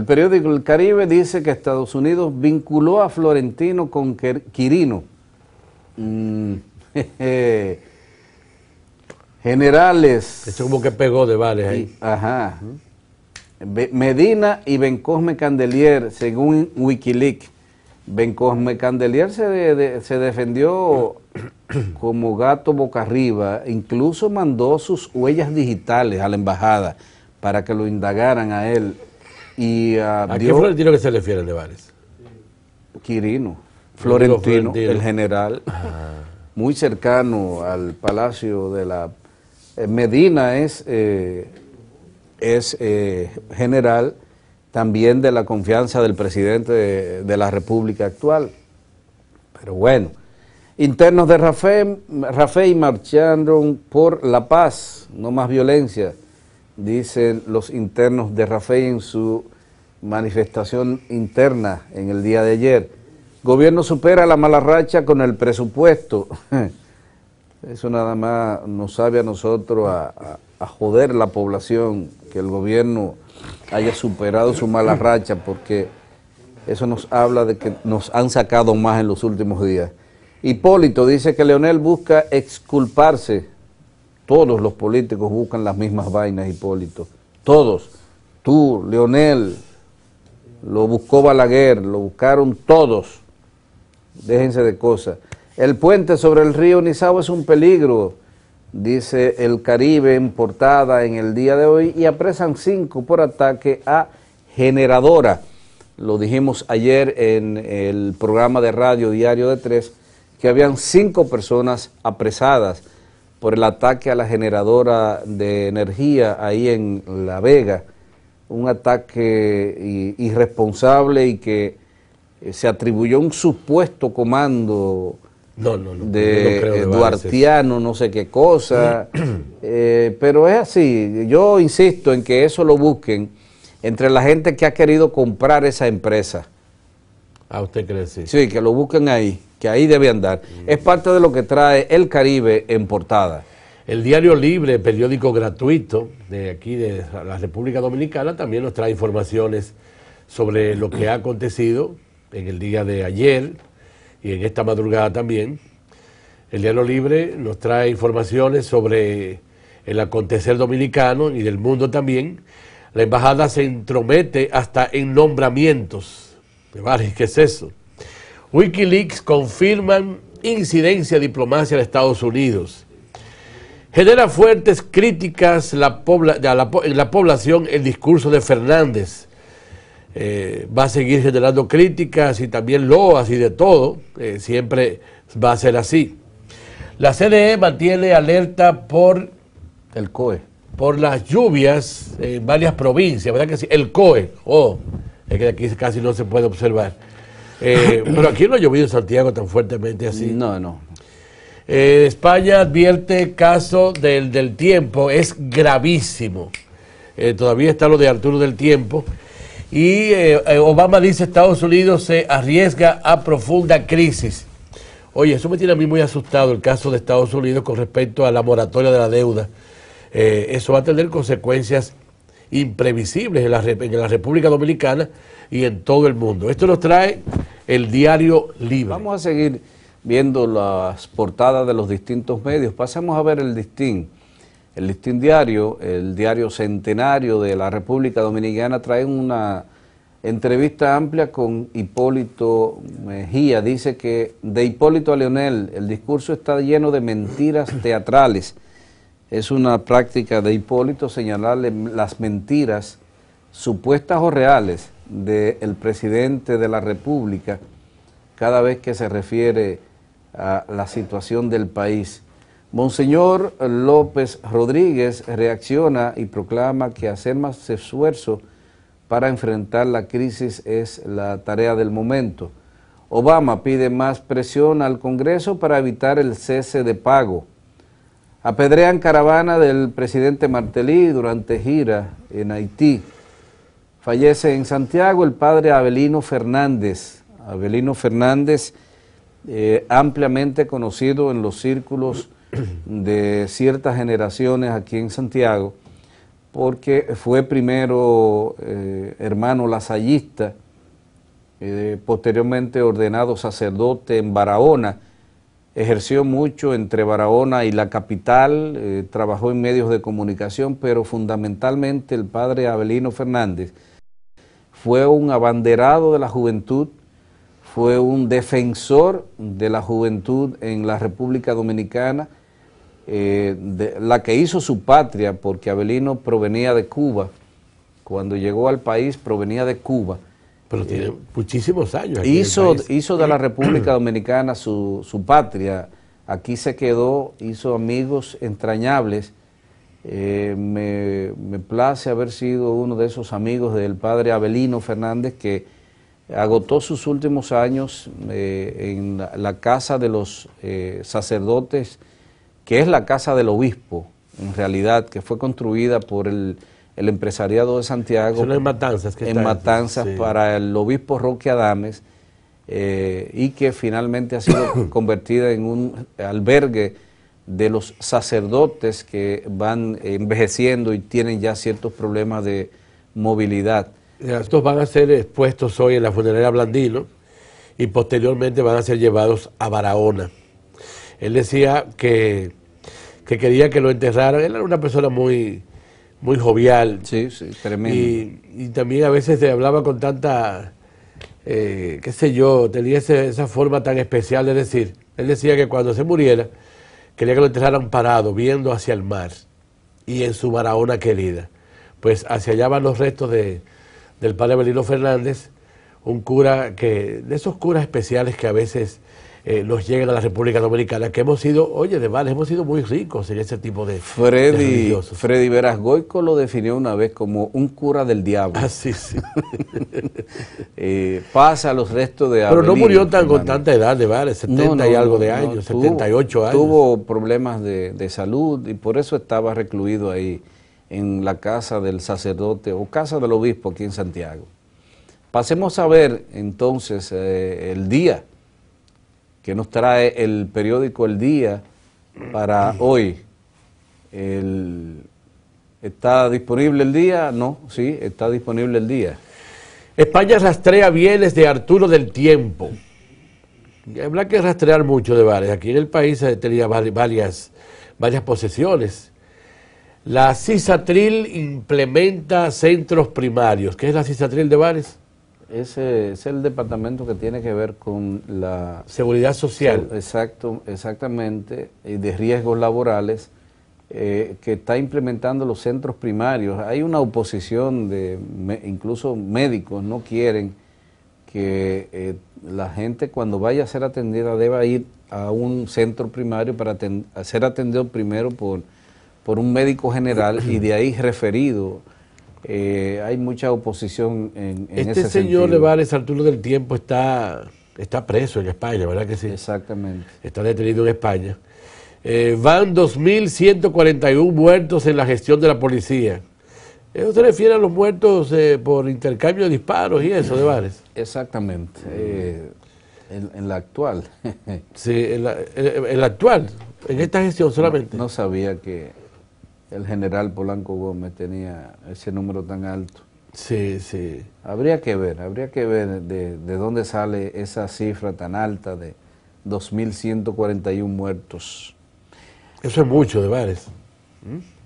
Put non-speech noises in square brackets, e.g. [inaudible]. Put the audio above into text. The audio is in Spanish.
El periódico El Caribe dice que Estados Unidos vinculó a Florentino con Quirino. Mm, [laughs] generales. Eso como que pegó de vales ahí. ajá. Medina y Cosme Candelier, según Wikileaks. Cosme Candelier se defendió [clears throat] como gato boca arriba, incluso mandó sus huellas digitales a la embajada para que lo indagaran a él Ah, ¿A qué Florentino que se refiere el Quirino, Florentino, el general, ah. muy cercano al palacio de la... Eh, Medina es, eh, es eh, general también de la confianza del presidente de, la República actual. Pero bueno, internos de Rafael, Rafael marcharon por la paz, no más violencia dicen los internos de Rafael en su manifestación interna en el día de ayer. Gobierno supera la mala racha con el presupuesto. [laughs] Eso nada más nos sabe a nosotros a, a joder la población que el gobierno haya superado su mala [laughs] racha porque eso nos habla de que nos han sacado más en los últimos días. Hipólito dice que Leonel busca exculparse todos los políticos buscan las mismas vainas, Hipólito. Todos. Tú, Leonel, lo buscó Balaguer, lo buscaron todos. Déjense de cosas. El puente sobre el río Nizao es un peligro, dice el Caribe en portada en el día de hoy, y apresan cinco por ataque a generadora. Lo dijimos ayer en el programa de radio diario de tres, que habían cinco personas apresadas por el ataque a la generadora de energía ahí en La Vega, un ataque irresponsable y que eh, se atribuyó un supuesto comando de Duartiano, no sé qué cosa, [clears throat] eh, pero es así, yo insisto en que eso lo busquen entre la gente que ha querido comprar esa empresa a ah, usted cree, sí. que lo busquen ahí, que ahí debe andar. Mm. Es parte de lo que trae El Caribe en portada. El Diario Libre, periódico gratuito de aquí de la República Dominicana, también nos trae informaciones sobre lo que ha acontecido en el día de ayer y en esta madrugada también. El Diario Libre nos trae informaciones sobre el acontecer dominicano y del mundo también. La embajada se entromete hasta en nombramientos ¿qué es eso? Wikileaks confirman incidencia de diplomacia de Estados Unidos. Genera fuertes críticas la la, en la población el discurso de Fernández. Eh, va a seguir generando críticas y también loas y de todo. Eh, siempre va a ser así. La CDE mantiene alerta por el COE, por las lluvias en varias provincias, ¿verdad que sí? El COE, oh, es que aquí casi no se puede observar. Eh, [clears throat] pero aquí no ha llovido en Santiago tan fuertemente así. No, no. Eh, España advierte caso del, del tiempo, es gravísimo. Eh, todavía está lo de Arturo del tiempo. Y Obama dice Estados Unidos se arriesga a profunda crisis. Oye, eso me tiene a mí muy asustado el caso de Estados Unidos con respecto a la moratoria de la deuda. eso va a tener consecuencias imprevisibles en la, República Dominicana y en todo el mundo. Esto nos trae el diario Libre. Vamos a seguir viendo las portadas de los distintos medios. Pasamos a ver el Distin, El Distin diario, el diario centenario de la República Dominicana, trae una entrevista amplia con Hipólito Mejía. Dice que de Hipólito a Leonel el discurso está lleno de mentiras teatrales es una práctica de Hipólito señalarle las mentiras supuestas o reales del presidente de la República cada vez que se refiere a la situación del país. Monseñor López Rodríguez reacciona y proclama que hacer más esfuerzo para enfrentar la crisis es la tarea del momento. Obama pide más presión al Congreso para evitar el cese de pago. Apedrean caravana del presidente Martelly durante gira en Haití. Fallece en Santiago el padre Abelino Fernández. Abelino Fernández, eh, ampliamente conocido en los círculos de ciertas generaciones aquí en Santiago, porque fue primero eh, hermano lasallista, eh, posteriormente ordenado sacerdote en Barahona, ejerció mucho entre Barahona y la capital, eh, trabajó en medios de comunicación, pero fundamentalmente el padre Abelino Fernández fue un abanderado de la juventud, fue un defensor de la juventud en la República Dominicana, eh, la que hizo su patria, porque Abelino provenía de Cuba, cuando llegó al país provenía de Cuba pero tiene muchísimos años. Aquí hizo, hizo de la [clears throat] República Dominicana su, patria. Aquí se quedó, hizo amigos entrañables. Eh, me, me, place haber sido uno de esos amigos del padre Abelino Fernández que agotó sus últimos años eh, en la, casa de los eh, sacerdotes, que es la casa del obispo, en realidad, que fue construida por el el empresariado de Santiago. en matanzas. Que en matanzas para el obispo Roque Adames eh, y que finalmente ha sido [coughs] convertida en un albergue de los sacerdotes que van envejeciendo y tienen ya ciertos problemas de movilidad. Estos van a ser expuestos hoy en la funeraria Blandino y posteriormente van a ser llevados a Barahona. Él decía que, que quería que lo enterraran, él era una persona muy, muy jovial. Sí, Y, también a veces se hablaba con tanta, eh, qué sé yo, tenía esa forma tan especial de decir. Él decía que cuando se muriera, quería que lo enterraran parado, viendo hacia el mar y en su Barahona querida. Pues hacia allá van los restos de, del padre Belino Fernández, un cura que, de esos curas especiales que a veces eh, nos lleguen a la República Dominicana, que hemos sido, oye, de vales, hemos sido muy ricos en ese tipo de. Freddy, Freddy Veras Goico lo definió una vez como un cura del diablo. Ah, sí. [laughs] Eh, pasa los restos de. Pero no murió tan con tanta edad de vales, 70 y algo de años, 78 años. Tuvo problemas de, salud y por eso estaba recluido ahí en la casa del sacerdote o casa del obispo aquí en Santiago. Pasemos a ver entonces eh, el día que nos trae el periódico El Día para hoy. El, ¿Está disponible el día? No, sí, está disponible el día. España rastrea bienes de Arturo del Tiempo. Habrá que rastrear mucho de bares. Aquí en el país tenía varias, varias posesiones. La CISATRIL implementa centros primarios. ¿Qué es la CISATRIL de bares? ese es el departamento que tiene que ver con la seguridad social. Exacto, exactamente, y de riesgos laborales eh, que está implementando los centros primarios. Hay una oposición de incluso médicos no quieren que eh, la gente cuando vaya a ser atendida deba ir a un centro primario para ser atendido primero por, por un médico general y de ahí referido eh, hay mucha oposición en, en este señor sentido. Arturo del Tiempo, está, está preso en España, ¿verdad que sí? Exactamente. Está detenido en España. Eh, van 2.141 muertos en la gestión de la policía. Eso eh, se refiere a los muertos eh, por intercambio de disparos y eso, de Vares? Exactamente. En, la actual. [laughs] sí, en la, actual, en esta gestión solamente. no sabía que el general Polanco Gómez tenía ese número tan alto. Sí, sí. Habría que ver, habría que ver de, dónde sale esa cifra tan alta de 2.141 muertos. Eso es mucho, de bares. ¿Mm?